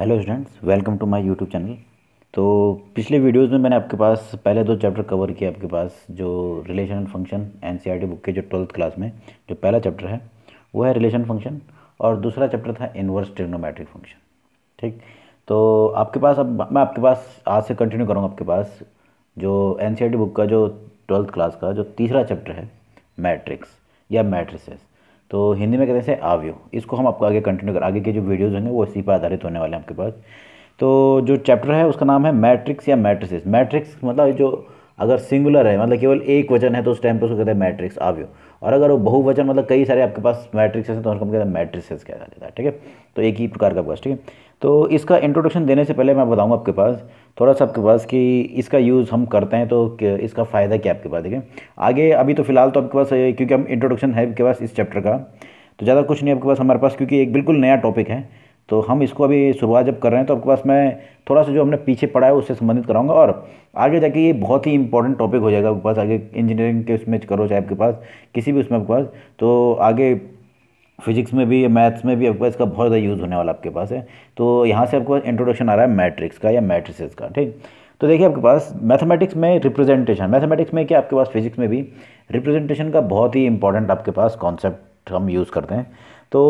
hello students welcome to my YouTube channel तो पिछले videos में मैंने आपके पास पहले दो चैप्टर कवर किए आपके पास जो रिलेशन एंड फंक्शन एन बुक के जो ट्वेल्थ क्लास में जो पहला चैप्टर है वो है रिलेशन फंक्शन और दूसरा चैप्टर था इन्वर्स ट्रिग्नोमेट्रिक फंक्शन ठीक तो आपके पास अब मैं आपके पास आज से कंटिन्यू करूँगा आपके पास जो एन बुक का जो ट्वेल्थ क्लास का जो तीसरा चैप्टर है मैट्रिक्स या मैट्रिसेस तो हिंदी में कहते हैं आव्यू इसको हम आपको आगे कंटिन्यू कर आगे के जो वीडियोज़ होंगे वो इसी पर आधारित होने वाले हैं आपके पास तो जो चैप्टर है उसका नाम है मैट्रिक्स या मैट्रिसिस मैट्रिक्स मतलब जो अगर सिंगुलर है मतलब केवल एक वचन है तो उस टाइम पर उसको कहते हैं मैट्रिक्स आव्यो और अगर वो बहुवचन मतलब कई सारे आपके पास मैट्रिक्स हैं तो उसको हम कहते हैं मैट्रिसिस कह जाता है ठीक है तो एक ही प्रकार का बस ठीक है तो इसका इंट्रोडक्शन देने से पहले मैं बताऊंगा आपके पास थोड़ा सा आपके पास कि इसका यूज़ हम करते हैं तो इसका फ़ायदा क्या आपके पास देखें आगे अभी तो फ़िलहाल तो आपके पास क्योंकि हम इंट्रोडक्शन है आपके पास इस चैप्टर का तो ज़्यादा कुछ नहीं आपके पास हमारे पास क्योंकि एक बिल्कुल नया टॉपिक है तो हम इसको अभी शुरुआत जब कर रहे हैं तो आपके पास मैं थोड़ा सा जो हमने पीछे पढ़ा है उससे संबंधित कराऊंगा और आगे जाके ये बहुत ही इंपॉर्टेंट टॉपिक हो जाएगा आपके पास आगे इंजीनियरिंग के उसमें करो चाहे आपके पास किसी भी उसमें आपके पास तो आगे फिजिक्स में भी मैथ्स में भी आपको इसका बहुत ज़्यादा यूज़ होने वाला आपके पास है तो यहाँ से आपको इंट्रोडक्शन आ रहा है मैट्रिक्स का या मैट्रिसेस का ठीक तो देखिए आपके पास मैथमेटिक्स में रिप्रेजेंटेशन मैथमेटिक्स में क्या आपके पास फिजिक्स में भी रिप्रेजेंटेशन का बहुत ही इंपॉर्टेंट आपके पास कॉन्सेप्ट हम यूज़ करते हैं तो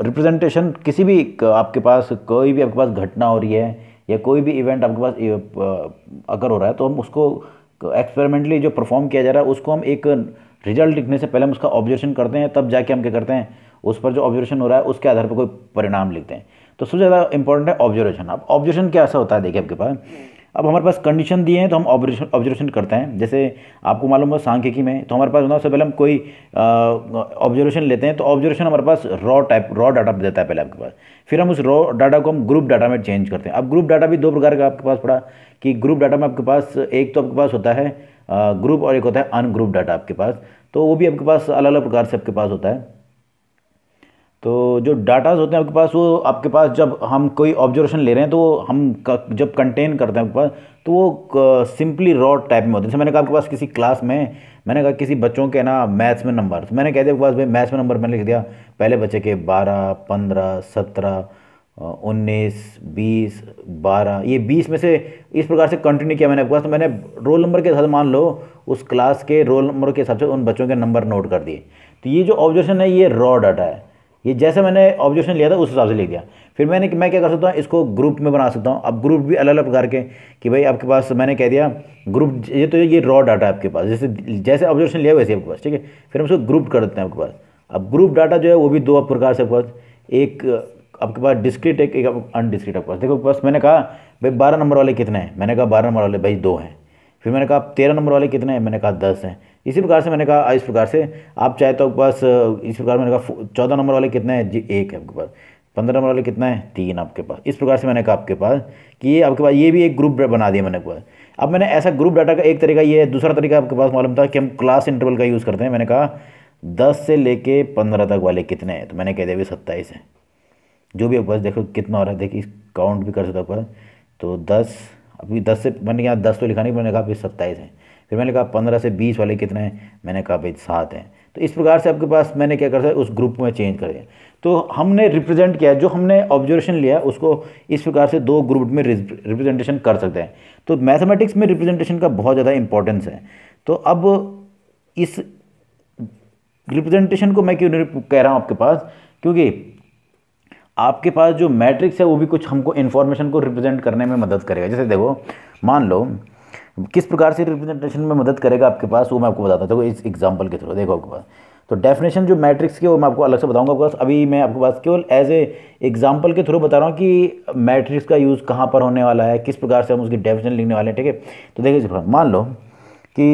रिप्रेजेंटेशन किसी भी आपके पास कोई भी आपके पास घटना हो रही है या कोई भी इवेंट आपके पास अगर हो रहा है तो हम उसको एक्सपेरिमेंटली जो परफॉर्म किया जा रहा है उसको हम एक रिजल्ट लिखने से पहले हम उसका ऑब्जर्वेशन करते हैं तब जाके हम क्या करते हैं उस पर जो ऑब्जर्वेशन हो रहा है उसके आधार पर कोई परिणाम लिखते हैं तो सबसे ज़्यादा इंपॉर्टेंट है ऑब्जर्वेशन अब ऑब्जर्वेशन क्या ऐसा होता है देखिए आपके पास अब हमारे पास कंडीशन दिए हैं तो हम ऑब्जर्वेशन ऑब्जर्वेशन करते हैं जैसे आपको मालूम हो सांख्यिकी में तो हमारे पास होना सबसे पहले हम कोई ऑब्जर्वेशन लेते हैं तो ऑब्जर्वेशन हमारे पास रॉ टाइप रॉ डाटा देता है पहले आपके पास फिर हम उस रॉ डाटा को हम ग्रुप डाटा में चेंज करते हैं अब ग्रुप डाटा भी दो प्रकार का आपके पास पड़ा कि ग्रुप डाटा में आपके पास एक तो आपके पास होता है ग्रुप और एक होता है अनग्रुप डाटा आपके पास तो वो भी आपके पास अलग अलग प्रकार से आपके पास होता है तो जो डाटाज होते हैं आपके पास वो आपके पास जब हम कोई ऑब्जर्वेशन ले रहे हैं तो हम जब कंटेन करते हैं आपके पास तो वो सिंपली रॉ टाइप में होते हैं जैसे मैंने कहा आपके पास किसी क्लास में मैंने कहा किसी बच्चों के ना मैथ्स में नंबर तो मैंने कह दिया आपके पास भाई मैथ्स में नंबर मैंने लिख दिया पहले बच्चे के बारह पंद्रह सत्रह उन्नीस बीस बारह ये बीस में से इस प्रकार से कंटिन्यू किया मैंने आपके पास तो मैंने रोल नंबर के हिसाब से मान लो उस क्लास के रोल नंबर के हिसाब से उन बच्चों के नंबर नोट कर दिए तो ये जो ऑब्जर्वेशन है ये रॉ डाटा है ये जैसे मैंने ऑब्जेक्शन लिया था उस हिसाब से लिख दिया फिर मैंने मैं क्या कर सकता हूँ इसको ग्रुप में बना सकता हूँ अब ग्रुप भी अलग अलग प्रकार के कि भाई आपके पास मैंने कह दिया ग्रुप ये तो ये रॉ डाटा है आपके पास जैसे जैसे ऑब्जेक्शन लिया वैसे आपके पास ठीक है फिर हम उसको ग्रुप कर देते हैं आपके पास अब ग्रुप डाटा जो है वो भी दो प्रकार से आपके पास एक आपके पास डिस्क्रिट एक अनडिस्क्रिट आपके पास देखो बस मैंने कहा भाई बारह नंबर वाले कितने हैं मैंने कहा बारह नंबर वाले भाई दो हैं फिर मैंने कहा तेरह नंबर वाले कितने हैं मैंने कहा दस हैं इसी प्रकार से मैंने कहा इस प्रकार से आप चाहे तो बस इस प्रकार मैंने कहा चौदह नंबर वाले कितने हैं जी एक है आपके पास पंद्रह नंबर वाले कितना है तीन आपके पास इस प्रकार से मैंने कहा आपके पास कि ये आपके पास ये भी एक ग्रुप बना दिया मैंने पास अब मैंने ऐसा ग्रुप डाटा का एक तरीका ये है दूसरा तरीका आपके पास मालूम था कि हम क्लास इंटरवल का यूज़ करते हैं मैंने कहा दस से लेके पंद्रह तक वाले कितने हैं तो मैंने कह दिया अभी सत्ताईस हैं जो भी आपके पास देखो कितना हो रहा है देखिए काउंट भी कर सकते हो तो दस अभी दस से मैंने यहाँ दस तो लिखा नहीं मैंने कहा भाई सत्ताईस हैं फिर मैंने कहा पंद्रह से बीस वाले कितने हैं मैंने कहा भाई सात हैं तो इस प्रकार से आपके पास मैंने क्या कर सकता उस ग्रुप में चेंज कर दिया तो हमने रिप्रेजेंट किया जो हमने ऑब्जर्वेशन लिया उसको इस प्रकार से दो ग्रुप में रिप्रेजेंटेशन कर सकते हैं तो मैथमेटिक्स में रिप्रेजेंटेशन का बहुत ज़्यादा इंपॉर्टेंस है तो अब इस रिप्रेजेंटेशन को मैं क्यों कह रहा हूँ आपके पास क्योंकि आपके पास जो मैट्रिक्स है वो भी कुछ हमको इन्फॉर्मेशन को रिप्रेजेंट करने में मदद करेगा जैसे देखो मान लो किस प्रकार से रिप्रेजेंटेशन में मदद करेगा आपके पास वो मैं आपको बताता हूँ इस एग्जाम्पल के थ्रू देखो आपके पास तो डेफिनेशन जो मैट्रिक्स की वो मैं आपको अलग से बताऊंगा आपके पास अभी मैं आपके पास केवल एज ए एग्जाम्पल के थ्रू बता रहा हूँ कि मैट्रिक्स का यूज़ कहाँ पर होने वाला है किस प्रकार से हम उसकी डेफिनेशन लिखने वाले हैं ठीक है तो देखिए मान लो कि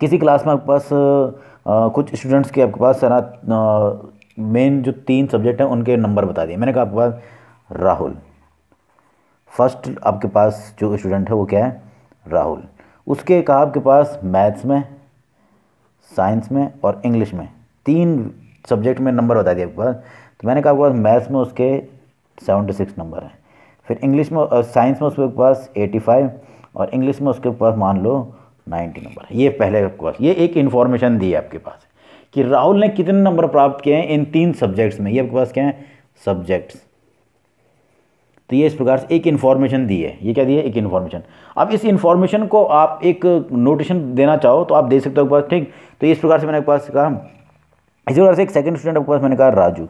किसी क्लास में आपके पास आ, कुछ स्टूडेंट्स के आपके पास है ना मेन जो तीन सब्जेक्ट हैं उनके नंबर बता दिए मैंने कहा आपके पास राहुल फर्स्ट आपके पास जो स्टूडेंट है वो क्या है राहुल उसके कहा आपके पास मैथ्स में साइंस में और इंग्लिश में तीन सब्जेक्ट में नंबर बता दिए आपके पास तो मैंने कहा आपके पास मैथ्स में उसके सेवेंटी सिक्स नंबर हैं फिर इंग्लिश में साइंस में उसके पास एटी फाइव और इंग्लिश में उसके पास मान लो नाइन्टी नंबर ये पहले आपके पास ये एक इन्फॉर्मेशन दी है आपके पास कि राहुल ने कितने नंबर प्राप्त किए हैं इन तीन सब्जेक्ट्स में ये आपके पास क्या है सब्जेक्ट्स तो ये इस प्रकार से एक इन्फॉर्मेशन दी है ये क्या दी है एक इन्फॉर्मेशन अब इस इन्फॉर्मेशन को आप एक नोटेशन देना चाहो तो आप दे सकते हो आपके पास ठीक तो इस प्रकार से मैंने आपके पास कहा इस प्रकार से एक सेकेंड स्टूडेंट आपके पास मैंने कहा राजू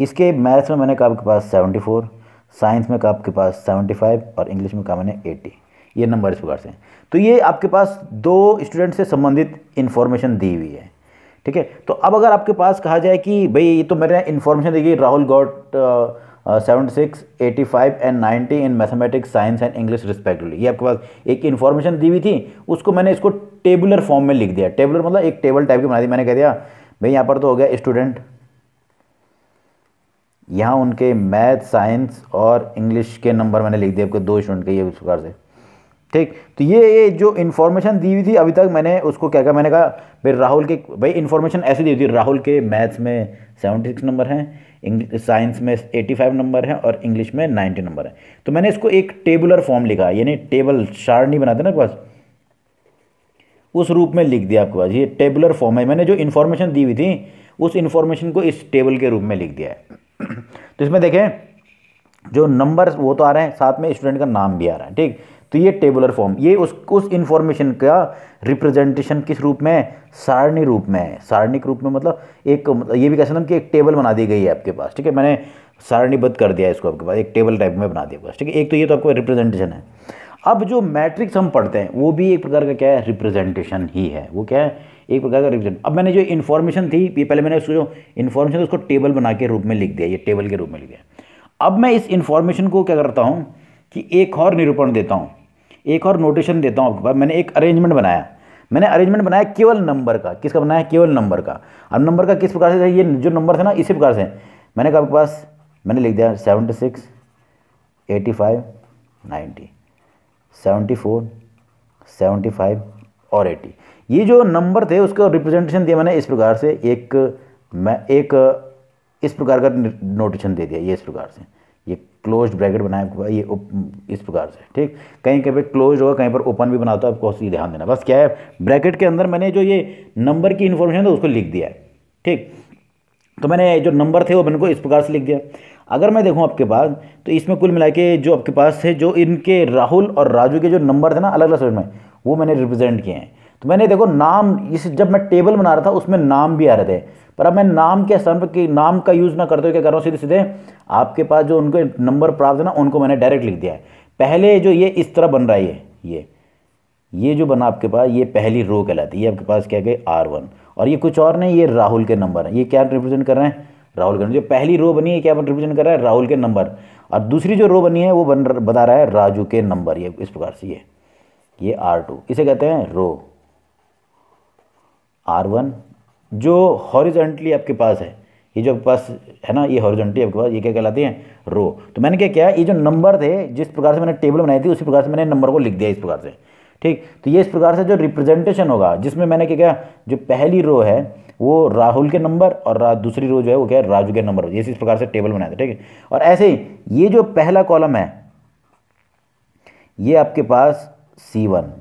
इसके मैथ्स में मैंने कहा आपके पास सेवेंटी फोर साइंस में कहा आपके पास सेवेंटी फाइव और इंग्लिश में कहा मैंने एट्टी ये नंबर इस प्रकार से तो ये आपके पास दो स्टूडेंट से संबंधित इन्फॉर्मेशन दी हुई है ठीक है तो अब अगर आपके पास कहा जाए कि भाई ये तो मैंने इन्फॉर्मेशन दी Rahul got seven six eighty five and ninety in mathematics science and English respectively ये आपके पास एक इन्फॉर्मेशन दी हुई थी उसको मैंने इसको टेबुलर फॉर्म में लिख दिया टेबुलर मतलब एक टेबल टाइप की बना दी मैंने कह दिया भाई यहाँ पर तो हो गया स्टूडेंट यहाँ उनके मैथ साइंस और इंग्लिश के नंबर मैंने लिख दिए आपके दो स्टूडेंट के ये इस प्रकार से ठीक तो ये ये जो इन्फॉर्मेशन दी हुई थी अभी तक मैंने उसको क्या कहा मैंने कहा भाई राहुल के भाई इन्फॉर्मेशन ऐसी दी हुई थी राहुल के मैथ्स में सेवेंटी सिक्स नंबर हैं साइंस में एटी फाइव नंबर है और इंग्लिश में नाइन्टी नंबर है तो मैंने इसको एक टेबुलर फॉर्म लिखा यानी टेबल सारणी बनाते ना पास उस रूप में लिख दिया आपके पास ये टेबुलर फॉर्म है मैंने जो इन्फॉर्मेशन दी हुई थी उस इन्फॉर्मेशन को इस टेबल के रूप में लिख दिया है तो इसमें देखें जो नंबर वो तो आ रहे हैं साथ में स्टूडेंट का नाम भी आ रहा है ठीक तो ये टेबुलर फॉर्म ये उस उस इन्फॉर्मेशन का रिप्रेजेंटेशन किस रूप में सारणी रूप में है सारणिक रूप में मतलब एक मतलब ये भी कह सकते हैं कि एक टेबल बना दी गई है आपके पास ठीक है मैंने सारणीबद्ध कर दिया है इसको आपके पास एक टेबल टाइप में बना दिया ठीक है एक तो ये तो आपका रिप्रेजेंटेशन है अब जो मैट्रिक्स हम पढ़ते हैं वो भी एक प्रकार का क्या है रिप्रेजेंटेशन ही है वो क्या है एक प्रकार का रिप्रेजेंट अब मैंने जो इन्फॉर्मेशन थी ये पहले मैंने उसको जो इन्फॉर्मेशन उसको टेबल बना के रूप में लिख दिया ये टेबल के रूप में लिख दिया अब मैं इस इन्फॉर्मेशन को क्या करता हूँ कि एक और निरूपण देता हूँ एक और नोटेशन देता हूँ आपके पास मैंने एक अरेंजमेंट बनाया मैंने अरेंजमेंट बनाया केवल नंबर का किसका बनाया केवल नंबर का अब नंबर का किस प्रकार से था ये जो नंबर थे ना इसी प्रकार से मैंने कहा आपके पास मैंने लिख दिया seventy six eighty five ninety seventy four seventy five और एटी ये जो नंबर थे उसका रिप्रेजेंटेशन दिया मैंने इस प्रकार से एक मैं एक इस प्रकार का नोटेशन दे दिया ये इस प्रकार से ये क्लोज ब्रैकेट बनाए ये इस प्रकार से ठीक कहीं कहीं पर क्लोज होगा कहीं पर ओपन भी बना है आपको ध्यान देना बस क्या है ब्रैकेट के अंदर मैंने जो ये नंबर की इन्फॉर्मेशन था उसको लिख दिया है ठीक तो मैंने जो नंबर थे वो मैंने को इस प्रकार से लिख दिया अगर मैं देखूँ आपके पास तो इसमें कुल मिला के जो आपके पास थे जो इनके राहुल और राजू के जो नंबर थे ना अलग अलग सब्जेक्ट में वो मैंने रिप्रेजेंट किए हैं तो मैंने देखो नाम इस जब मैं टेबल बना रहा था उसमें नाम भी आ रहे थे पर अब मैं नाम के स्थान पर नाम का यूज़ ना करते हुए क्या कर रहा हूँ सीधे सीधे आपके पास जो उनके नंबर प्राप्त है ना उनको मैंने डायरेक्ट लिख दिया है पहले जो ये इस तरह बन रहा है ये ये ये जो बना आपके पास ये पहली रो कहलाती है ये आपके पास क्या गए आर वन और ये कुछ और नहीं ये राहुल के नंबर है ये क्या रिप्रेजेंट कर रहे हैं राहुल के नंबर जो पहली रो बनी है क्या रिप्रेजेंट कर रहा है राहुल के नंबर और दूसरी जो रो बनी है वो बन बता रहा है राजू के नंबर ये इस प्रकार से ये ये आर टू इसे कहते हैं रो आर वन जो हॉरिजेंटली आपके पास है ये जो आपके पास है ना ये हॉरिजेंटली आपके पास ये क्या कहलाती है रो तो मैंने क्या किया ये जो नंबर थे जिस प्रकार से मैंने टेबल बनाई थी उसी प्रकार से मैंने नंबर को लिख दिया इस प्रकार से ठीक तो ये इस प्रकार से जो रिप्रेजेंटेशन होगा जिसमें मैंने क्या किया जो पहली रो है वो राहुल के नंबर और रा, दूसरी रो जो है वो क्या है राजू के नंबर ये इस प्रकार से टेबल बनाया था ठीक है और ऐसे ही ये जो पहला कॉलम है ये आपके पास सी वन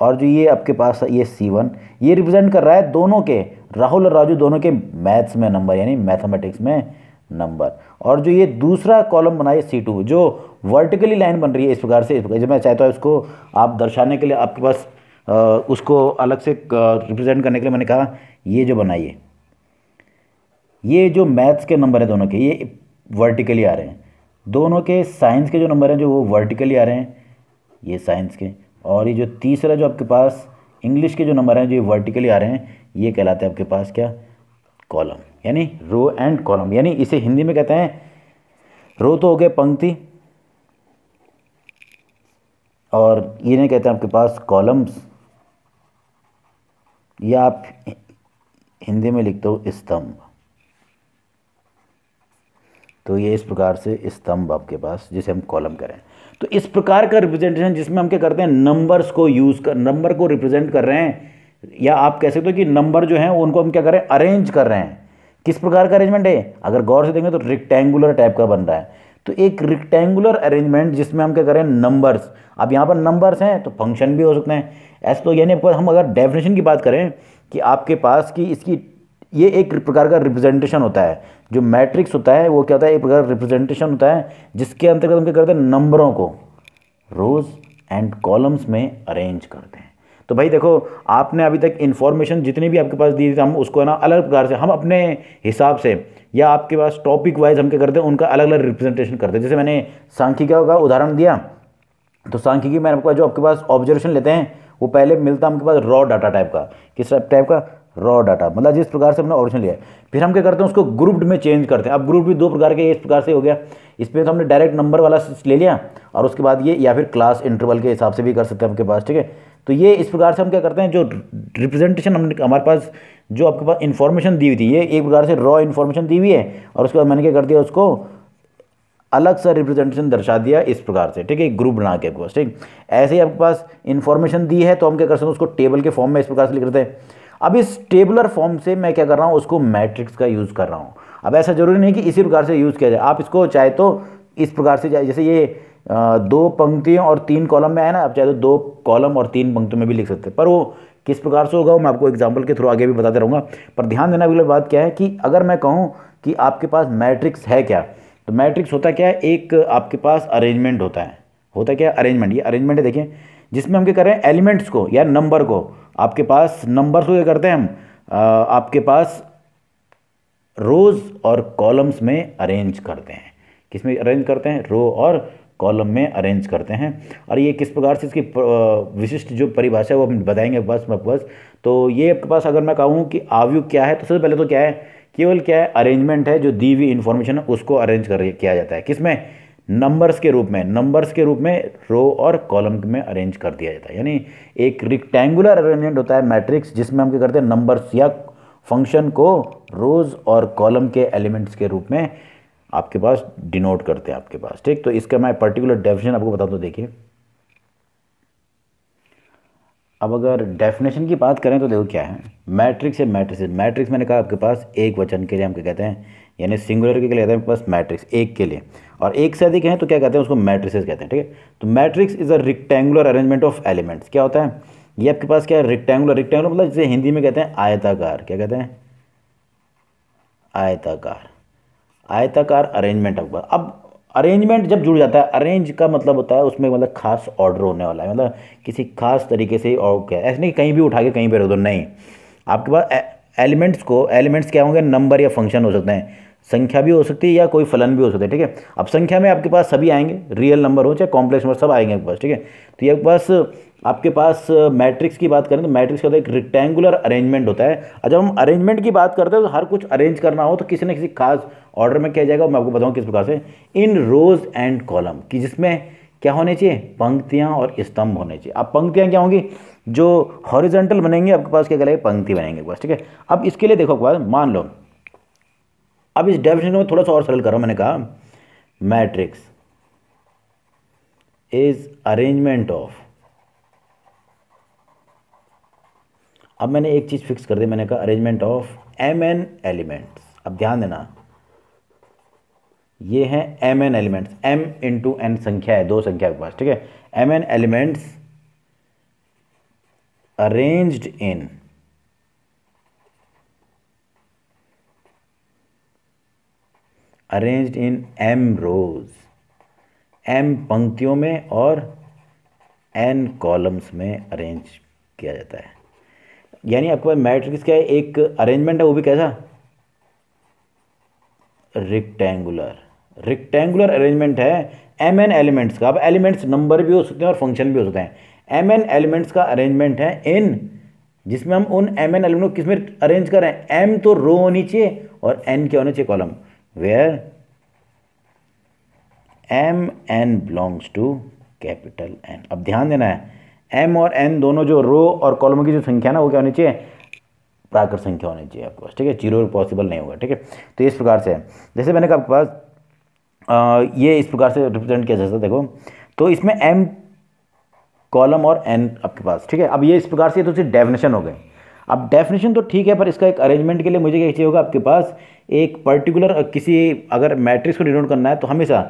और जो ये आपके पास ये सी वन ये रिप्रेजेंट कर रहा है दोनों के राहुल और राजू दोनों के मैथ्स में नंबर यानी मैथमेटिक्स में नंबर और जो ये दूसरा कॉलम बना है सी टू जो वर्टिकली लाइन बन रही है इस प्रकार से इस प्रकार मैं चाहता हूँ इसको आप दर्शाने के लिए आपके पास उसको अलग से रिप्रेजेंट करने के लिए मैंने कहा ये जो बनाइए ये जो मैथ्स के नंबर हैं दोनों के ये वर्टिकली आ रहे हैं दोनों के साइंस के जो नंबर हैं जो वो वर्टिकली आ रहे हैं ये साइंस के और ये जो तीसरा जो आपके पास इंग्लिश के जो नंबर हैं जो ये वर्टिकली आ रहे हैं ये कहलाते हैं आपके पास क्या कॉलम यानी रो एंड कॉलम यानी इसे हिंदी में कहते हैं रो तो हो गए पंक्ति और ये नहीं कहते हैं आपके पास कॉलम्स या आप हिंदी में लिखते हो स्तंभ तो ये इस प्रकार से स्तंभ आपके पास जिसे हम कॉलम करें तो इस प्रकार का रिप्रेजेंटेशन जिसमें हम क्या करते हैं नंबर्स को यूज़ कर नंबर को रिप्रेजेंट कर रहे हैं या आप कह सकते हो कि नंबर जो हैं उनको हम क्या कर रहे हैं अरेंज कर रहे हैं किस प्रकार का अरेंजमेंट है अगर गौर से देखें तो रिक्टेंगुलर टाइप का बन रहा है तो एक रिक्टेंगुलर अरेंजमेंट जिसमें हम क्या करें नंबर्स अब यहाँ पर नंबर्स हैं तो फंक्शन भी हो सकते हैं ऐसे तो यानी हम अगर डेफिनेशन की बात करें कि आपके पास कि इसकी ये एक प्रकार का रिप्रेजेंटेशन होता है जो मैट्रिक्स होता है वो क्या होता है एक प्रकार का रिप्रेजेंटेशन होता है जिसके अंतर्गत हम क्या करते हैं नंबरों को रोज़ एंड कॉलम्स में अरेंज करते हैं तो भाई देखो आपने अभी तक इन्फॉर्मेशन जितनी भी आपके पास दी थी हम उसको है ना अलग प्रकार से हम अपने हिसाब से या आपके पास टॉपिक वाइज हम क्या करते हैं उनका अलग अलग रिप्रेजेंटेशन करते हैं जैसे मैंने सांख्यिका का उदाहरण दिया तो सांख्यिकी में आपका जो आपके पास ऑब्जर्वेशन लेते हैं वो पहले मिलता है आपके पास रॉ डाटा टाइप का किस टाइप का रॉ डाटा मतलब जिस प्रकार से हमने ऑरिजिनल लिया है फिर हम क्या करते हैं उसको ग्रुप्ड में चेंज करते हैं अब ग्रुप भी दो प्रकार के इस प्रकार से हो गया इसमें तो हमने डायरेक्ट नंबर वाला ले लिया और उसके बाद ये या फिर क्लास इंटरवल के हिसाब से भी कर सकते हैं आपके पास ठीक है तो ये इस प्रकार से हम क्या करते हैं जो रिप्रेजेंटेशन हमने हमारे पास जो आपके पास इन्फॉर्मेशन दी हुई थी ये एक प्रकार से रॉ इन्फॉर्मेशन दी हुई है और उसके बाद मैंने क्या कर दिया उसको अलग सा रिप्रेजेंटेशन दर्शा दिया इस प्रकार से ठीक है ग्रुप बना के आपके पास ठीक ऐसे ही आपके पास इन्फॉर्मेशन दी है तो हम क्या कर सकते हैं उसको टेबल के फॉर्म में इस प्रकार से लिख देते हैं अब इस टेबलर फॉर्म से मैं क्या कर रहा हूँ उसको मैट्रिक्स का यूज़ कर रहा हूँ अब ऐसा ज़रूरी नहीं कि इसी प्रकार से यूज़ किया जाए आप इसको चाहे तो इस प्रकार से जैसे ये दो पंक्तियों और तीन कॉलम में आए ना आप चाहे तो दो कॉलम और तीन पंक्तियों में भी लिख सकते हैं पर वो किस प्रकार से होगा वो मैं आपको एग्जाम्पल के थ्रू आगे भी बताते रहूँगा पर ध्यान देना वाली बात क्या है कि अगर मैं कहूँ कि आपके पास मैट्रिक्स है क्या तो मैट्रिक्स होता क्या है एक आपके पास अरेंजमेंट होता है होता क्या अरेंजमेंट ये अरेंजमेंट है देखें जिसमें हम क्या कर रहे हैं एलिमेंट्स को या नंबर को आपके पास नंबर्स को क्या करते हैं हम आपके पास रोज़ और कॉलम्स में अरेंज करते हैं किस में अरेंज करते हैं रो और कॉलम में अरेंज करते हैं और ये किस प्रकार से इसकी विशिष्ट जो परिभाषा है वो हम बताएंगे बस बस तो ये आपके पास अगर मैं कहूँ कि आवयु क्या है तो सबसे पहले तो क्या है केवल क्या है अरेंजमेंट है जो दी हुई इन्फॉर्मेशन है उसको अरेंज कर किया जाता है किसमें नंबर्स के रूप में नंबर्स के रूप में रो और कॉलम में अरेंज कर दिया जाता है यानी एक रिक्टेंगुलर अरेंजमेंट होता है मैट्रिक्स जिसमें हम क्या करते हैं नंबर्स या फंक्शन को रोज और कॉलम के एलिमेंट्स के रूप में आपके पास डिनोट करते हैं आपके पास ठीक तो इसका मैं पर्टिकुलर डेफिनेशन आपको बता दो तो देखिए अब अगर डेफिनेशन की बात करें तो देखो क्या है मैट्रिक्स है मैट्रिक्स मैट्रिक्स मैंने कहा आपके पास एक वचन के लिए हम क्या कहते हैं यानी सिंगुलर के लिए कहते हैं बस मैट्रिक्स एक के लिए और एक से अधिक हैं तो क्या कहते हैं उसको मैट्रिसेस कहते हैं ठीक है तो matrix is a rectangular arrangement of elements क्या होता है ये आपके पास क्या है रिक्टेंगुलर रिक्टेंगुलर मतलब जिसे हिंदी में कहते हैं आयताकार क्या कहते हैं आयताकार आयताकार अरेंजमेंट आपका अब अरेंजमेंट जब जुड़ जाता है अरेंज का मतलब होता है उसमें मतलब खास ऑर्डर होने वाला है मतलब किसी खास तरीके से और क्या ऐसे नहीं कहीं भी उठा के कहीं पर रख दो नहीं आपके पास एलिमेंट्स को एलिमेंट्स क्या होंगे नंबर या फंक्शन हो सकते हैं संख्या भी हो सकती है या कोई फलन भी हो सकता है ठीक है अब संख्या में आपके पास सभी आएंगे रियल नंबर हो चाहे कॉम्प्लेक्स नंबर सब आएंगे आपके पास ठीक है तो ये पास आपके पास मैट्रिक्स की बात करें तो मैट्रिक्स का एक रेक्टेंगुलर अरेंजमेंट होता है और जब हम अरेंजमेंट की बात करते हैं तो हर कुछ अरेंज करना हो तो किसी न किसी खास ऑर्डर में किया जाएगा मैं आपको बताऊँ किस प्रकार से इन रोज एंड कॉलम कि जिसमें क्या होने चाहिए पंक्तियाँ और स्तंभ होने चाहिए अब पंक्तियाँ क्या होंगी जो हॉरिजेंटल बनेंगे आपके पास क्या करेगा पंक्ति बनेंगे बस ठीक है अब इसके लिए देखो पास मान लो अब इस डेफिनेशन को थोड़ा सा और सरल करो मैंने कहा मैट्रिक्स इज अरेंजमेंट ऑफ अब मैंने एक चीज़ फिक्स कर दी मैंने कहा arrangement of m n elements अब ध्यान देना ये है m n elements m into n संख्या है दो संख्या के पास ठीक है m n elements arranged in arranged in m rows m पंक्तियों में और n कॉलम्स में अरेंज किया जाता है यानी आपके पास मैट्रिक्स क्या है एक अरेंजमेंट है वो भी कैसा रिक्टेंगुलर रिक्टेंगुलर अरेंजमेंट है एम एन एलिमेंट्स का अब एलिमेंट्स नंबर भी हो सकते हैं और फंक्शन भी हो सकते हैं एम एन एलिमेंट्स का अरेंजमेंट है इन जिसमें हम उन एम एन एलिमेंट को किसमें अरेंज कर रहे हैं एम तो रो होनी चाहिए और एन क्या होना चाहिए column where m n belongs to capital N अब ध्यान देना है एम और एन दोनों जो रो और कॉलम की जो संख्या ना वो क्या होनी चाहिए प्राकृत संख्या होनी चाहिए आपके पास ठीक है जीरो पॉसिबल नहीं होगा ठीक है तो इस प्रकार से जैसे मैंने कहा आपके पास आ, ये इस प्रकार से रिप्रेजेंट किया जाता है देखो तो इसमें एम कॉलम और एन आपके पास ठीक है अब ये इस प्रकार से तो सिर्फ डेफिनेशन हो गए अब डेफिनेशन तो ठीक है पर इसका एक अरेंजमेंट के लिए मुझे क्या चाहिए होगा आपके पास एक पर्टिकुलर किसी अगर मैट्रिक्स को डिनोट करना है तो हमेशा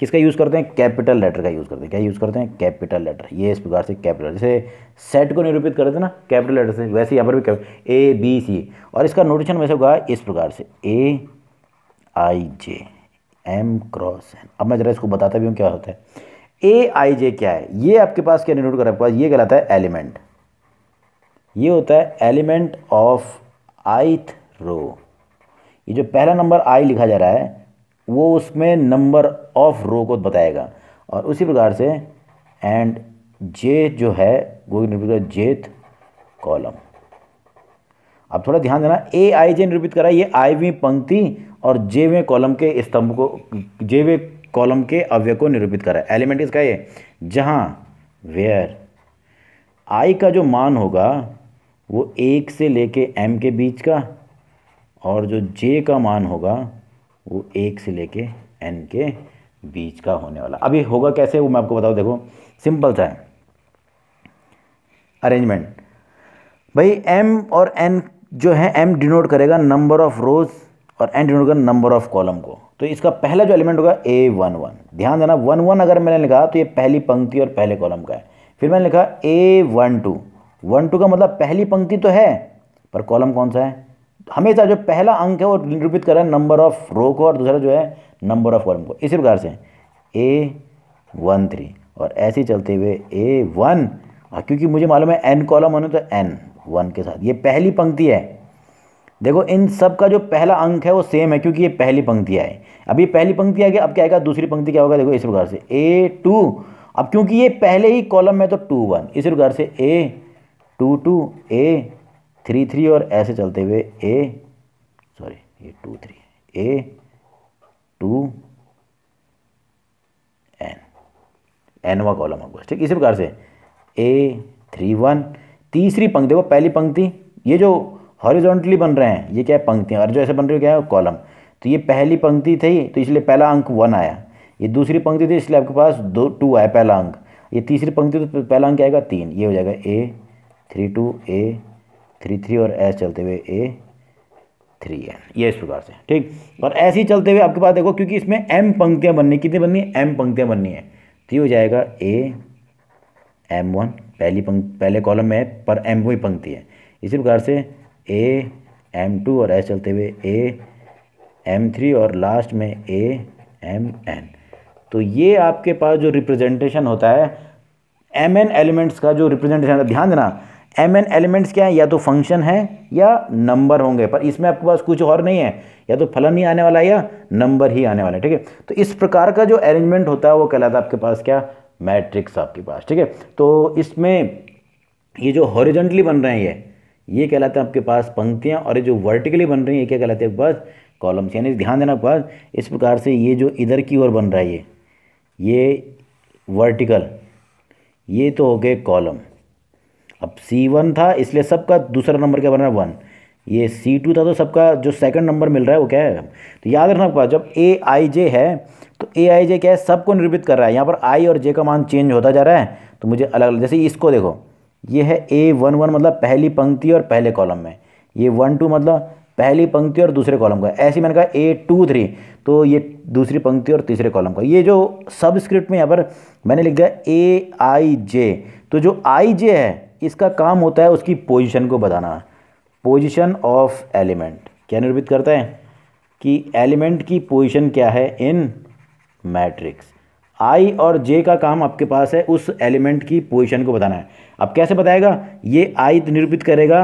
किसका यूज़ करते हैं कैपिटल लेटर का यूज़ करते हैं क्या यूज़ करते हैं कैपिटल लेटर ये इस प्रकार से कैपिटल जैसे सेट को निरूपित करते ना कैपिटल लेटर से वैसे यहाँ पर भी ए बी सी और इसका नोटेशन वैसे होगा इस प्रकार से a i j m cross n अब मैं ज़रा इसको बताता भी हूँ क्या होता है ए आई जे क्या है ये आपके पास क्या डिनोट कर आपके पास ये कहलाता है एलिमेंट ये होता है एलिमेंट ऑफ आइथ रो ये जो पहला नंबर आई लिखा जा रहा है वो उसमें नंबर ऑफ रो को बताएगा और उसी प्रकार से एंड जे जो है वो निरूपित जेथ कॉलम अब थोड़ा ध्यान देना ए आई जे निरूपित करा ये आईवीं पंक्ति और जेवें कॉलम के स्तंभ को जेवें कॉलम के अव्यय को निरूपित करा है एलिमेंट इसका ये जहाँ वेयर आई का जो मान होगा वो एक से लेके एम के बीच का और जो जे का मान होगा वो एक से लेके एन के बीच का होने वाला अभी होगा कैसे वो मैं आपको बताऊँ देखो सिंपल सा है अरेंजमेंट भाई एम और एन जो है एम डिनोट करेगा नंबर ऑफ रोज़ और एंड यूनिट होगा नंबर ऑफ कॉलम को तो इसका पहला जो एलिमेंट होगा ए वन वन ध्यान देना वन वन अगर मैंने लिखा तो ये पहली पंक्ति और पहले कॉलम का है फिर मैंने लिखा a one two one two का मतलब पहली पंक्ति तो है पर कॉलम कौन सा है हमेशा जो पहला अंक है वो निरूपित कर रहा है नंबर ऑफ रो को और दूसरा जो है नंबर ऑफ कॉलम को इसी प्रकार से ए वन थ्री और ऐसे ही चलते हुए ए वन क्योंकि मुझे मालूम है एन कॉलम होने तो एन वन के साथ ये पहली पंक्ति है देखो इन सब का जो पहला अंक है वो सेम है क्योंकि ये पहली पंक्ति है अभी पहली पंक्ति आ गया अब क्या आएगा दूसरी पंक्ति क्या होगा देखो इस प्रकार से ए टू अब क्योंकि ये पहले ही कॉलम में तो टू वन इस प्रकार से a two two a three three और ऐसे चलते हुए ए सॉरी ये two three a two n एनवा कॉलम होगा ठीक इसी प्रकार से ए थ्री वन तीसरी पंक्ति देखो पहली पंक्ति ये जो हॉरिजॉन्टली बन रहे हैं ये क्या है पंक्तियाँ और जो ऐसे बन रही है क्या है कॉलम तो ये पहली पंक्ति थी तो इसलिए पहला अंक वन आया ये दूसरी पंक्ति थी इसलिए आपके पास दो टू आया पहला अंक ये तीसरी पंक्ति तो पहला अंक आएगा तीन ये हो जाएगा a three two a three three और एस चलते हुए ए थ्री एन ये इस प्रकार से ठीक और ऐसे ही चलते हुए आपके पास देखो क्योंकि इसमें एम पंक्तियाँ बननी कितनी बननी है एम पंक्तियाँ बननी है तो ये हो जाएगा ए एम वन पहली पंक्ति पहले कॉलम में है पर एम वही पंक्ति है इसी प्रकार से ए एम टू और ऐसे चलते हुए ए एम थ्री और लास्ट में ए एम एन तो ये आपके पास जो रिप्रेजेंटेशन होता है एम एन एलिमेंट्स का जो रिप्रेजेंटेशन होता है ध्यान देना एम एन एलिमेंट्स क्या है या तो फंक्शन है या नंबर होंगे पर इसमें आपके पास कुछ और नहीं है या तो फलन ही आने वाला है या नंबर ही आने वाला है ठीक है तो इस प्रकार का जो अरेंजमेंट होता है वो कहलाता है आपके पास क्या मैट्रिक्स आपके पास ठीक है तो इसमें ये जो हॉरिजेंटली बन रहे हैं ये ये कहलाते हैं आपके पास पंक्तियाँ और ये जो वर्टिकली बन रही हैं ये क्या कहलाते हैं बस कॉलम्स यानी ध्यान देना आपके पास इस प्रकार से ये जो इधर की ओर बन रहा है ये ये वर्टिकल ये तो हो गए कॉलम अब सी वन था इसलिए सबका दूसरा नंबर क्या बन रहा है वन ये सी टू था तो सबका जो सेकंड नंबर मिल रहा है वो क्या है तो याद रखना पास जब ए आई जे है तो ए आई जे क्या है सबको निरूपित कर रहा है यहाँ पर आई और जे का मान चेंज होता जा रहा है तो मुझे अलग अलग जैसे इसको देखो ये है ए वन वन मतलब पहली पंक्ति और पहले कॉलम में ये वन टू मतलब पहली पंक्ति और दूसरे कॉलम का ऐसे मैंने कहा ए टू थ्री तो ये दूसरी पंक्ति और तीसरे कॉलम का ये जो सबस्क्रिप्ट में यहाँ पर मैंने लिख दिया ए आई जे तो जो आई जे है इसका काम होता है उसकी पोजिशन को बताना पोजिशन ऑफ एलिमेंट क्या निरूपित करता है कि एलिमेंट की पोजिशन क्या है इन मैट्रिक्स आई और जे का काम आपके पास है उस एलिमेंट की पोजिशन को बताना है अब कैसे बताएगा ये आई निरूपित करेगा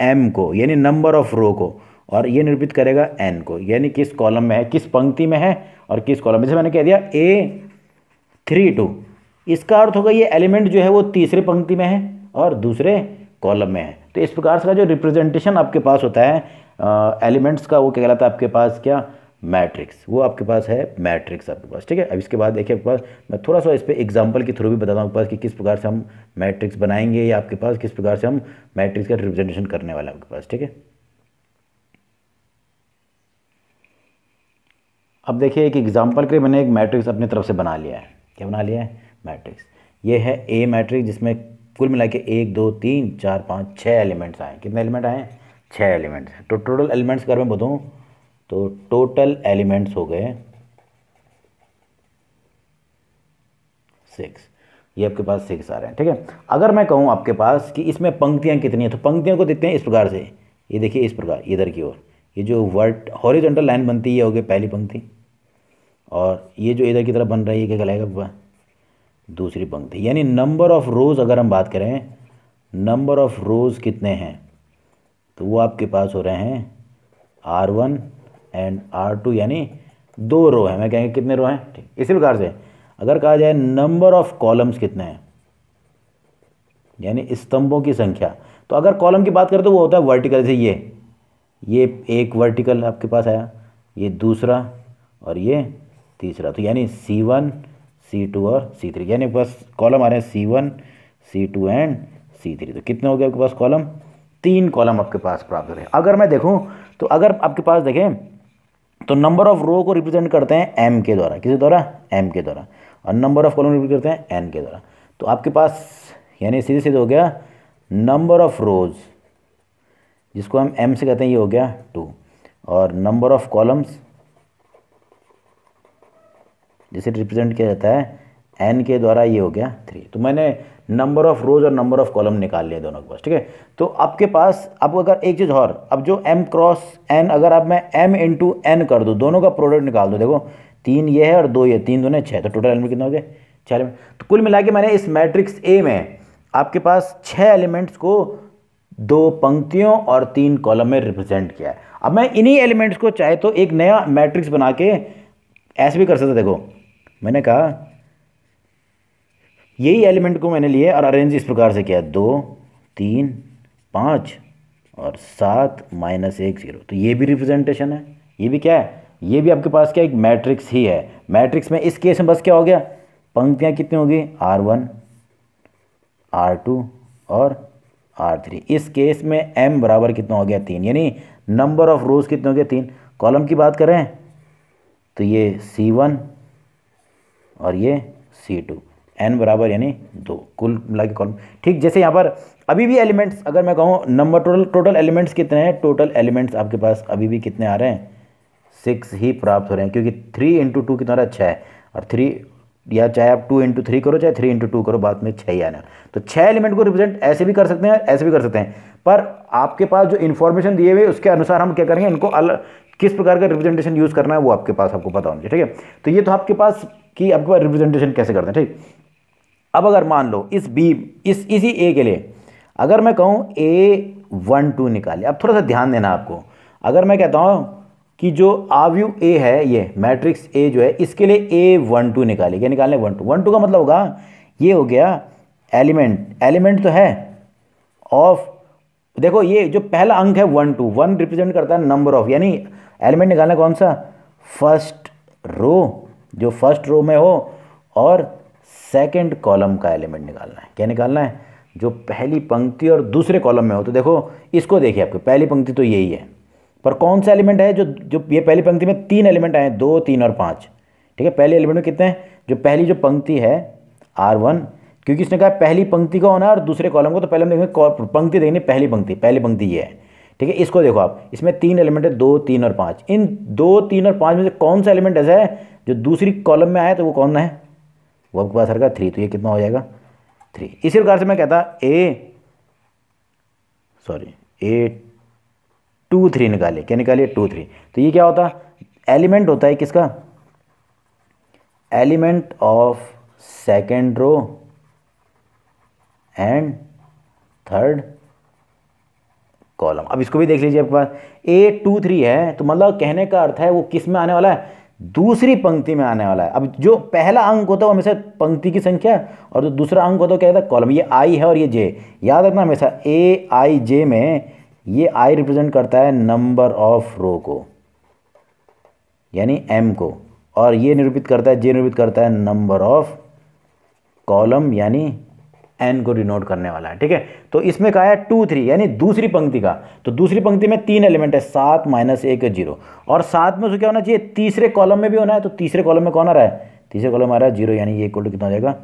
एम को यानी नंबर ऑफ रो को और ये निरूपित करेगा एन को यानी किस कॉलम में है किस पंक्ति में है और किस कॉलम में जैसे मैंने कह दिया ए थ्री टू इसका अर्थ होगा ये एलिमेंट जो है वो तीसरे पंक्ति में है और दूसरे कॉलम में है तो इस प्रकार से का जो रिप्रेजेंटेशन आपके पास होता है एलिमेंट्स का वो कहलाता है आपके पास क्या मैट्रिक्स वो आपके पास है मैट्रिक्स आपके पास ठीक है अब इसके बाद देखिए आपके पास मैं थोड़ा सा इस पर एग्जाम्पल के थ्रू भी बताता हूँ आपके पास कि किस प्रकार से हम मैट्रिक्स बनाएंगे या आपके पास किस प्रकार से हम मैट्रिक्स का रिप्रेजेंटेशन करने वाले है आपके पास ठीक है अब देखिए एक एग्जाम्पल के लिए मैंने एक मैट्रिक्स अपनी तरफ से बना लिया है क्या बना लिया है मैट्रिक्स ये है ए मैट्रिक्स जिसमें कुल मिला के एक दो तीन चार पाँच छः एलिमेंट्स आए कितने एलिमेंट आए हैं छः एलिमेंट्स तो टोटल एलिमेंट्स अगर मैं बताऊँ तो टोटल एलिमेंट्स हो गए सिक्स ये आपके पास सिक्स आ रहे हैं ठीक है अगर मैं कहूँ आपके पास कि इसमें पंक्तियाँ कितनी हैं तो पंक्तियों को देखते हैं इस प्रकार से ये देखिए इस प्रकार इधर की ओर ये जो वर्ट हॉरिजेंटल लाइन बनती है ये हो गई पहली पंक्ति और ये जो इधर की तरफ बन रही है क्या कहलाएगा दूसरी पंक्ति यानी नंबर ऑफ़ रोज़ अगर हम बात करें नंबर ऑफ़ रोज़ कितने हैं तो वो आपके पास हो रहे हैं R one and R two यानी दो रो है मैं कहेंगे कितने रो हैं ठीक इसी प्रकार से अगर कहा जाए नंबर ऑफ कॉलम्स कितने हैं यानी स्तंभों की संख्या तो अगर कॉलम की बात करें तो वो होता है वर्टिकल जैसे ये ये एक वर्टिकल आपके पास आया ये दूसरा और ये तीसरा तो यानी सी वन सी टू और सी थ्री यानी बस कॉलम आ रहे हैं C one C two and C three तो कितने हो गए आपके पास कॉलम तीन कॉलम आपके पास प्राप्त हो रहे हैं अगर मैं देखूँ तो अगर आपके पास देखें तो नंबर ऑफ रो को रिप्रेजेंट करते हैं एम के द्वारा किसके द्वारा एम के द्वारा और नंबर ऑफ कॉलम रिप्रेजेंट करते हैं एन के द्वारा तो आपके पास यानी सीधे सीधे हो गया नंबर ऑफ रोज जिसको हम एम से कहते हैं ये हो गया टू और नंबर ऑफ कॉलम्स जिसे रिप्रेजेंट किया जाता है एन के द्वारा ये हो गया थ्री तो मैंने नंबर ऑफ रोज और नंबर ऑफ कॉलम निकाल लिया दोनों के पास ठीक है तो आपके पास अब अगर एक चीज़ और अब जो एम क्रॉस एन अगर आप मैं एम इंटू एन कर दूँ दोनों का प्रोडक्ट निकाल दूँ देखो तीन ये है और दो ये तीन दोनों छः तो टोटल एलिमेंट कितना हो गया छः एलिमेंट तो कुल मिला के मैंने इस मैट्रिक्स ए में आपके पास छः एलिमेंट्स को दो पंक्तियों और तीन कॉलम में रिप्रेजेंट किया है अब मैं इन्हीं एलिमेंट्स को चाहे तो एक नया मैट्रिक्स बना के ऐसे भी कर सकता देखो मैंने कहा यही एलिमेंट को मैंने लिए और अरेंज इस प्रकार से किया दो तीन पाँच और सात माइनस एक जीरो तो ये भी रिप्रेजेंटेशन है ये भी क्या है ये भी आपके पास क्या एक मैट्रिक्स ही है मैट्रिक्स में इस केस में बस क्या हो गया पंक्तियाँ कितनी होगी आर वन आर टू और आर थ्री इस केस में एम बराबर कितना हो गया तीन यानी नंबर ऑफ रोज कितने हो गए तीन कॉलम की बात करें तो ये सी वन और ये सी टू एन बराबर यानी दो कुल मिला के कॉलम ठीक जैसे यहाँ पर अभी भी एलिमेंट्स अगर मैं कहूँ नंबर टोटल टोटल एलिमेंट्स कितने हैं टोटल एलिमेंट्स आपके पास अभी भी कितने आ रहे हैं सिक्स ही प्राप्त हो रहे हैं क्योंकि थ्री इंटू टू कितना अच्छा है और थ्री या चाहे आप टू इंटू थ्री करो चाहे थ्री इंटू टू करो बाद में छः ही आना तो छः एलिमेंट को रिप्रेजेंट ऐसे भी कर सकते हैं ऐसे भी कर सकते हैं पर आपके पास जो इन्फॉर्मेशन दिए हुए उसके अनुसार हम क्या करेंगे इनको अलग किस प्रकार का रिप्रेजेंटेशन यूज़ करना है वो आपके पास आपको पता होना चाहिए ठीक है तो ये तो आपके पास कि आपके पास रिप्रेजेंटेशन कैसे करते हैं ठीक अब अगर मान लो इस बी इस इसी ए के लिए अगर मैं कहूँ ए वन टू निकालिए अब थोड़ा सा ध्यान देना आपको अगर मैं कहता हूँ कि जो आवयू ए है ये मैट्रिक्स ए जो है इसके लिए ए वन टू निकालिए क्या निकालने वन टू वन टू का मतलब होगा ये हो गया एलिमेंट एलिमेंट तो है ऑफ देखो ये जो पहला अंक है वन टू वन रिप्रेजेंट करता है नंबर ऑफ यानी एलिमेंट निकालना कौन सा फर्स्ट रो जो फर्स्ट रो में हो और सेकंड कॉलम का एलिमेंट निकालना है क्या निकालना है जो पहली पंक्ति और दूसरे कॉलम में हो तो देखो इसको देखिए आपको पहली पंक्ति तो यही है पर कौन सा एलिमेंट है जो जो ये पहली पंक्ति में तीन एलिमेंट आए हैं दो तीन और पाँच ठीक है पहले एलिमेंट में कितने हैं जो पहली जो पंक्ति है आर वन क्योंकि इसने कहा पहली पंक्ति का होना है और दूसरे कॉलम को तो पहले हम देखेंगे पंक्ति देखेंगे पहली पंक्ति पहली पंक्ति ये है ठीक है इसको देखो आप इसमें तीन एलिमेंट है दो तीन और पाँच इन दो तीन और पाँच में से कौन सा एलिमेंट ऐसा है जो दूसरी कॉलम में आया तो वो कौन है वर्क के पास थ्री तो ये कितना हो जाएगा थ्री इसी प्रकार से मैं कहता a sorry a two three निकाले क्या निकालिए टू थ्री तो ये क्या होता एलिमेंट होता है किसका element of second row and third column अब इसको भी देख लीजिए आपके पास ए टू थ्री है तो मतलब कहने का अर्थ है वो किस में आने वाला है दूसरी पंक्ति में आने वाला है अब जो पहला अंक होता है वो हमेशा पंक्ति की संख्या और जो दूसरा अंक होता है क्या होता है कॉलम ये आई है और ये जे याद रखना हमेशा ए आई जे में ये आई रिप्रेजेंट करता है नंबर ऑफ रो को यानी एम को और ये निरूपित करता है जे निरूपित करता है नंबर ऑफ कॉलम यानी एन को डिनोट करने वाला है ठीक है तो इसमें कहा है टू थ्री यानी दूसरी पंक्ति का तो दूसरी पंक्ति में तीन एलिमेंट है सात माइनस एक जीरो और साथ में उसको क्या होना चाहिए तीसरे कॉलम में भी होना है तो तीसरे कॉलम में कौन आ रहा है तीसरे कॉलम आ रहा है जीरो यानी ये इक्वल कितना जाएगा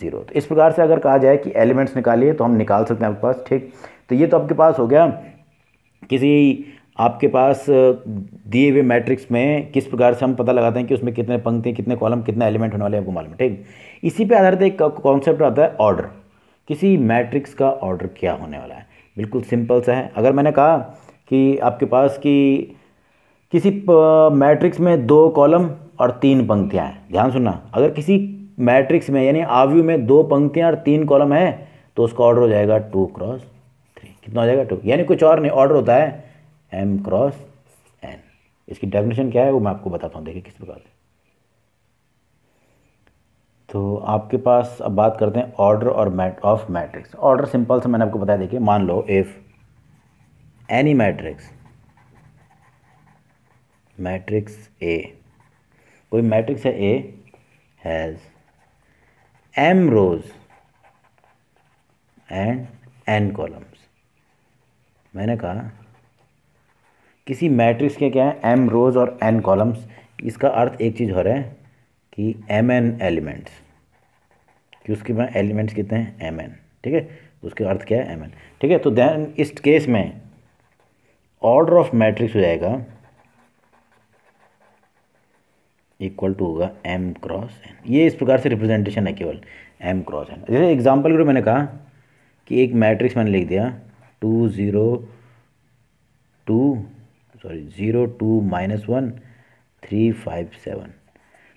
जीरो तो इस प्रकार से अगर कहा जाए कि एलिमेंट्स निकालिए तो हम निकाल सकते हैं आपके पास ठीक तो ये तो आपके पास हो गया किसी आपके पास दिए हुए मैट्रिक्स में किस प्रकार से हम पता लगाते हैं कि उसमें कितने पंक्ति कितने कॉलम कितने एलिमेंट होने वाले हैं आपको मालूम है ठीक इसी पे आधारित एक कॉन्सेप्ट आता है ऑर्डर किसी मैट्रिक्स का ऑर्डर क्या होने वाला है बिल्कुल सिंपल सा है अगर मैंने कहा कि आपके पास कि किसी मैट्रिक्स में दो कॉलम और तीन पंक्तियाँ हैं ध्यान सुनना अगर किसी मैट्रिक्स में यानी आवयू में दो पंक्तियाँ और तीन कॉलम हैं तो उसका ऑर्डर हो जाएगा टू क्रॉस थ्री कितना हो जाएगा टू यानी कुछ और नहीं ऑर्डर होता है एम क्रॉस एन इसकी डेफिनेशन क्या है वो मैं आपको बताता हूँ देखिए किस प्रकार से तो आपके पास अब बात करते हैं ऑर्डर और मैट ऑफ मैट्रिक्स ऑर्डर सिंपल से मैंने आपको बताया देखिए मान लो if any matrix matrix A कोई मैट्रिक्स है A has m rows and n columns मैंने कहा किसी मैट्रिक्स के क्या है एम रोज़ और एन कॉलम्स इसका अर्थ एक चीज़ हो रहा है कि एम एन एलिमेंट्स कि उसके बाद एलिमेंट्स कितने हैं एम एन ठीक है उसके अर्थ क्या है एम एन ठीक है तो देन इस केस में ऑर्डर ऑफ मैट्रिक्स हो जाएगा इक्वल टू होगा एम क्रॉस एन ये इस प्रकार से रिप्रेजेंटेशन है केवल एम क्रॉस एन जैसे एग्जाम्पल के रूप मैंने कहा कि एक मैट्रिक्स मैंने लिख दिया two zero two sorry zero two minus one three five seven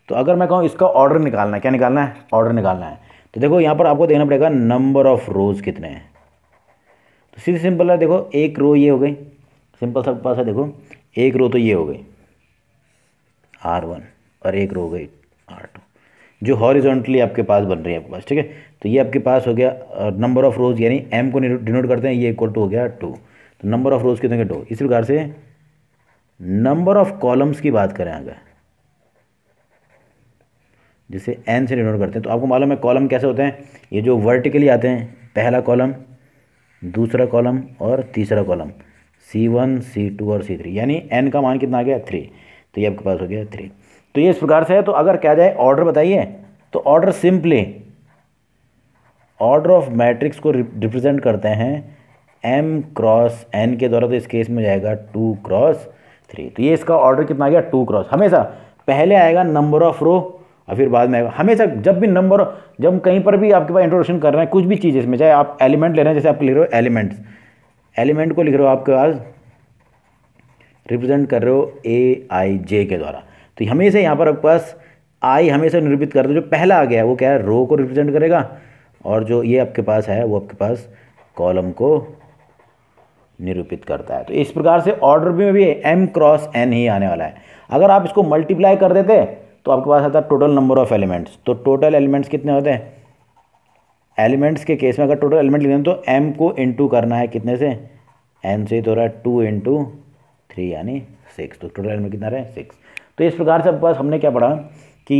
तो अगर मैं कहूँ इसका ऑर्डर निकालना है क्या निकालना है ऑर्डर निकालना है तो देखो यहाँ पर आपको देखना पड़ेगा नंबर ऑफ़ रोज़ कितने हैं तो सीधे सिंपल है देखो एक रो ये हो गई सिंपल सब पास है देखो एक रो तो ये हो गई आर वन और एक रो हो गई आर टू जो हॉरिजॉन्टली आपके पास बन रही है आपके पास ठीक है तो ये आपके पास हो गया नंबर ऑफ़ रोज़ यानी एम को डिनोट करते हैं ये इक्वल टू हो गया टू तो नंबर ऑफ़ रोज़ कितने टू दो इसी प्रकार से नंबर ऑफ़ कॉलम्स की बात करें अगर जिसे एन से डिनोट करते हैं तो आपको मालूम है कॉलम कैसे होते हैं ये जो वर्टिकली आते हैं पहला कॉलम दूसरा कॉलम और तीसरा column C one C two और सी थ्री यानी एन का मान कितना आ गया थ्री तो ये आपके पास हो गया थ्री तो ये इस प्रकार से है तो अगर क्या जाए ऑर्डर बताइए तो order simply order of matrix को रिप्रेजेंट करते हैं एम क्रॉस एन के द्वारा तो इस केस में जाएगा टू क्रॉस थ्री तो ये इसका ऑर्डर कितना आ गया टू क्रॉस हमेशा पहले आएगा नंबर ऑफ रो और फिर बाद में हमेशा जब भी नंबर जब कहीं पर भी आपके पास इंट्रोडक्शन कर रहे हैं कुछ भी चीज़ इसमें चाहे आप एलिमेंट ले रहे हैं जैसे आप लिख रहे हो एलिमेंट्स एलिमेंट को लिख रहे हो आपके पास रिप्रेजेंट कर रहे हो ए आई जे के द्वारा तो हमेशा यहाँ पर आपके पास आई हमेशा निरूपित कर दो जो पहला आ गया है वो क्या है रो को रिप्रेजेंट करेगा और जो ये आपके पास है वो आपके पास कॉलम को निरूपित करता है तो इस प्रकार से ऑर्डर में भी एम क्रॉस एन ही आने वाला है अगर आप इसको मल्टीप्लाई कर देते तो आपके पास आता है टोटल नंबर ऑफ़ एलिमेंट्स तो टोटल एलिमेंट्स कितने होते हैं एलिमेंट्स के केस में अगर टोटल एलिमेंट लिखें तो एम को इंटू करना है कितने से एन से तो रहा है टू इंटू थ्री यानी सिक्स तो टोटल एलिमेंट कितना रहे सिक्स तो इस प्रकार से आपके पास हमने क्या पढ़ा कि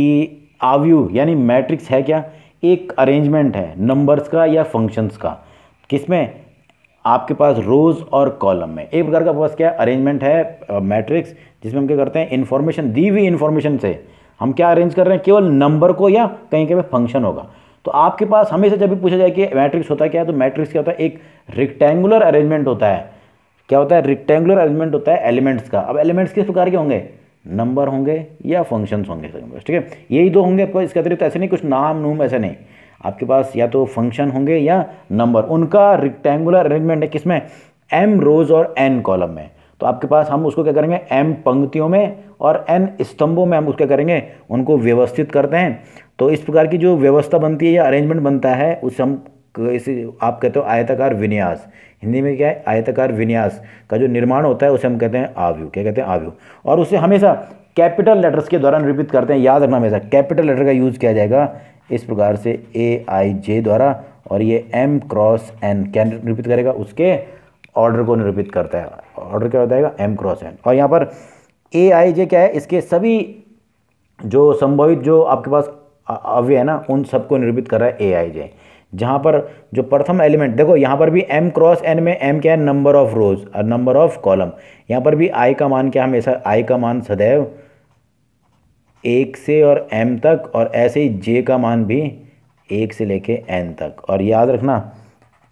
आवयू यानी मैट्रिक्स है क्या एक अरेंजमेंट है नंबर्स का या फंक्शंस का किसमें आपके पास रोज़ और कॉलम में एक प्रकार का पास क्या अरेंजमेंट है मैट्रिक्स जिसमें हम क्या करते हैं इन्फॉर्मेशन दी हुई इन्फॉर्मेशन से हम क्या अरेंज कर रहे हैं केवल नंबर को या कहीं कहीं फंक्शन होगा तो आपके पास हमेशा जब भी पूछा जाए कि मैट्रिक्स होता है क्या है तो मैट्रिक्स क्या होता है एक रिक्टेंगुलर अरेंजमेंट होता है क्या होता है रिक्टेंगुलर अरेंजमेंट होता है एलिमेंट्स का अब एलिमेंट्स किस प्रकार के होंगे नंबर होंगे या फंक्शंस होंगे ठीक है यही दो होंगे आपको इसके अतिरिक्त ऐसे नहीं कुछ नाम नूम ऐसे नहीं आपके पास या तो फंक्शन होंगे या नंबर उनका रिक्टेंगुलर अरेंजमेंट है किसमें एम रोज और एन कॉलम में तो आपके पास हम उसको क्या करेंगे एम पंक्तियों में और एन स्तंभों में हम क्या करेंगे उनको व्यवस्थित करते हैं तो इस प्रकार की जो व्यवस्था बनती है या अरेंजमेंट बनता है उसे हम इसे आप कहते हो आयताकार विन्यास हिंदी में क्या है आयताकार विन्यास का जो निर्माण होता है उसे हम कहते हैं आव्यू क्या कहते हैं आव्यू और उसे हमेशा कैपिटल लेटर्स के द्वारा निरूपित करते हैं याद रखना हमेशा कैपिटल लेटर का यूज़ किया जाएगा इस प्रकार से ए आई जे द्वारा और ये एम क्रॉस एन क्या निरूपित करेगा उसके ऑर्डर को निरूपित करता है ऑर्डर क्या हो जाएगा एम क्रॉस एन और यहाँ पर ए आई जे क्या है इसके सभी जो संभावित जो आपके पास अव्य है ना उन सबको निरूपित कर रहा है ए आई जे जहाँ पर जो प्रथम एलिमेंट देखो यहाँ पर भी एम क्रॉस एन में एम क्या है नंबर ऑफ रोज और नंबर ऑफ कॉलम यहाँ पर भी आई का मान क्या हमेशा आई का मान सदैव एक से और एम तक और ऐसे ही जे का मान भी एक से लेके एन तक और याद रखना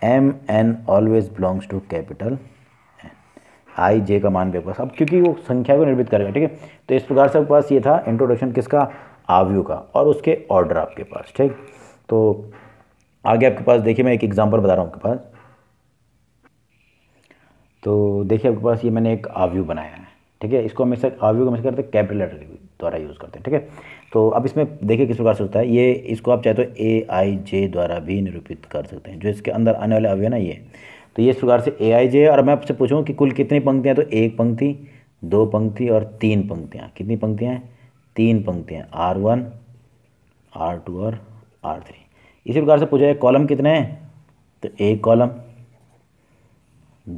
m n always belongs to capital N i j का मान भी आपके पास अब क्योंकि वो संख्या को निर्मित करेगा ठीक है तो इस प्रकार से आपके पास ये था इंट्रोडक्शन किसका आव्यू का और उसके ऑर्डर आपके पास ठीक तो आगे आपके पास देखिए मैं एक एग्जाम्पल बता रहा हूँ आपके पास तो देखिए आपके पास ये मैंने एक आव्यू बनाया है ठीक है इसको हमेशा आव्यू को हमेशा करते हैं कैपिटल लेटर द्वारा यूज़ करते हैं ठीक है तो अब इसमें देखिए किस प्रकार से होता है ये इसको आप चाहे तो ए आई जे द्वारा भी निरूपित कर सकते हैं जो इसके अंदर आने वाले अवयव ना ये तो ये इस प्रकार से ए आई जे और मैं आपसे पूछूँ कि कुल कितनी पंक्तियाँ तो एक पंक्ति दो पंक्ति और तीन पंक्तियाँ कितनी पंक्तियाँ हैं तीन पंक्तियाँ आर वन आर टू और आर थ्री इसी प्रकार से पूछा जाए कॉलम कितने हैं तो एक कॉलम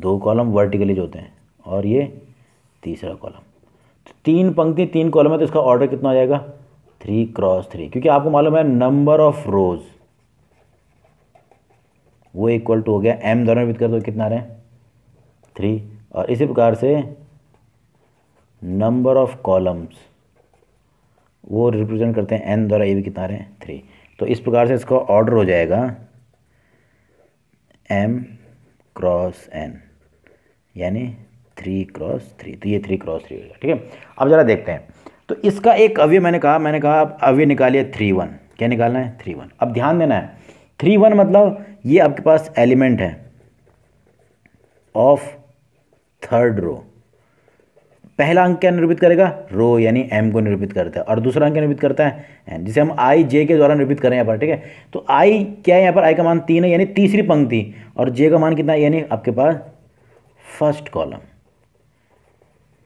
दो कॉलम वर्टिकली जो होते हैं और ये तीसरा कॉलम तो तीन पंक्ति तीन कॉलम है तो इसका ऑर्डर कितना आ जाएगा थ्री क्रॉस थ्री क्योंकि आपको मालूम है नंबर ऑफ रोज वो इक्वल टू हो गया एम दोनों विद कर दो कितना रहे थ्री और इसी प्रकार से नंबर ऑफ कॉलम्स वो रिप्रेजेंट करते हैं एन द्वारा ये भी कितना रहे थ्री तो इस प्रकार से इसका ऑर्डर हो जाएगा एम क्रॉस एन यानी थ्री क्रॉस थ्री तो ये थ्री क्रॉस थ्री होगा ठीक है अब ज़रा देखते हैं तो इसका एक अव्य मैंने कहा मैंने कहा आप अव्यय निकालिए थ्री वन क्या निकालना है थ्री वन अब ध्यान देना है थ्री वन मतलब ये आपके पास एलिमेंट है ऑफ थर्ड रो पहला अंक क्या निरूपित करेगा रो यानी एम को निरूपित करता है और दूसरा अंक क्या निरूपित करता है एन जिसे हम आई जे के द्वारा निरूपित करें यहाँ पर ठीक है तो आई क्या है यहाँ पर आई का मान तीन है यानी तीसरी पंक्ति और जे का मान कितना है यानी आपके पास फर्स्ट कॉलम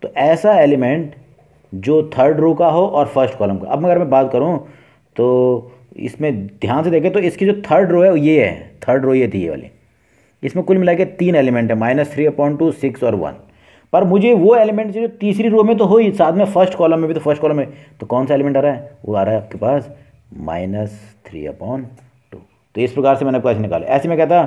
तो ऐसा एलिमेंट जो थर्ड रो का हो और फर्स्ट कॉलम का अब अगर मैं बात करूँ तो इसमें ध्यान से देखें तो इसकी जो थर्ड रो है ये है थर्ड रो ये थी ये वाली इसमें कुल मिला के तीन एलिमेंट है minus three upon two six और वन पर मुझे वो एलिमेंट जो तीसरी रो में तो हो ही साथ में फर्स्ट कॉलम में भी तो फर्स्ट कॉलम में तो कौन सा एलिमेंट आ रहा है वो आ रहा है आपके पास माइनस थ्री अपॉन टू तो इस प्रकार से मैंने आपको ऐसे निकाला ऐसे में कहता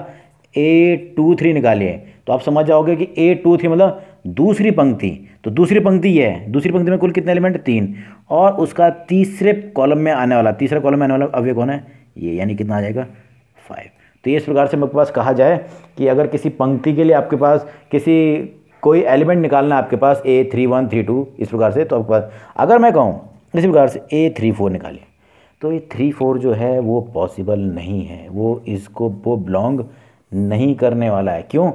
ए टू थ्री निकालिए तो आप समझ जाओगे कि ए टू थ्री मतलब दूसरी पंक्ति तो दूसरी पंक्ति ये है दूसरी पंक्ति में कुल कितने एलिमेंट तीन और उसका तीसरे कॉलम में आने वाला तीसरा कॉलम में आने वाला अवय कौन है ये यानी कितना आ जाएगा फाइव तो इस प्रकार से मेरे पास कहा जाए कि अगर किसी पंक्ति के लिए आपके पास किसी कोई एलिमेंट निकालना है आपके पास A three one three two इस प्रकार से तो आपके पास अगर मैं कहूँ इसी प्रकार से ए थ्री फोर निकाले तो ये थ्री फोर जो है वो पॉसिबल नहीं है वो इसको वो बिलोंग नहीं करने वाला है क्यों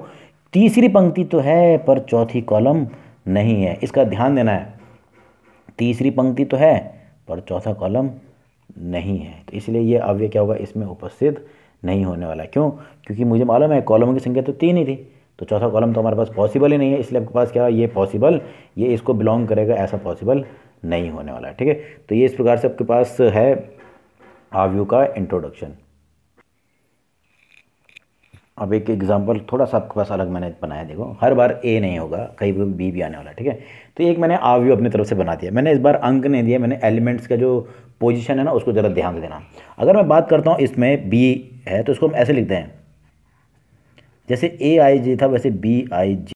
तीसरी पंक्ति तो है पर चौथी कॉलम नहीं है इसका ध्यान देना है तीसरी पंक्ति तो है पर चौथा कॉलम नहीं है तो इसलिए ये अव्यय क्या होगा इसमें उपस्थित नहीं होने वाला क्यों क्योंकि मुझे मालूम है कॉलमों की संख्या तो तीन ही थी तो चौथा कॉलम तो हमारे पास पॉसिबल ही नहीं है इसलिए आपके पास क्या ये पॉसिबल ये इसको बिलोंग करेगा ऐसा पॉसिबल नहीं होने वाला ठीक है तो ये इस प्रकार से आपके पास है आवयू का इंट्रोडक्शन अब एक एग्जांपल थोड़ा सा आपके पास अलग मैंने बनाया देखो हर बार ए नहीं होगा कहीं भी बी भी आने वाला ठीक है तो एक मैंने आव्यू अपनी तरफ से बना दिया मैंने इस बार अंक नहीं दिया मैंने एलिमेंट्स का जो पोजिशन है ना उसको ज़रा ध्यान देना अगर मैं बात करता हूँ इसमें बी है तो उसको हम ऐसे लिखते हैं जैसे ए आई जी था वैसे बी आई जी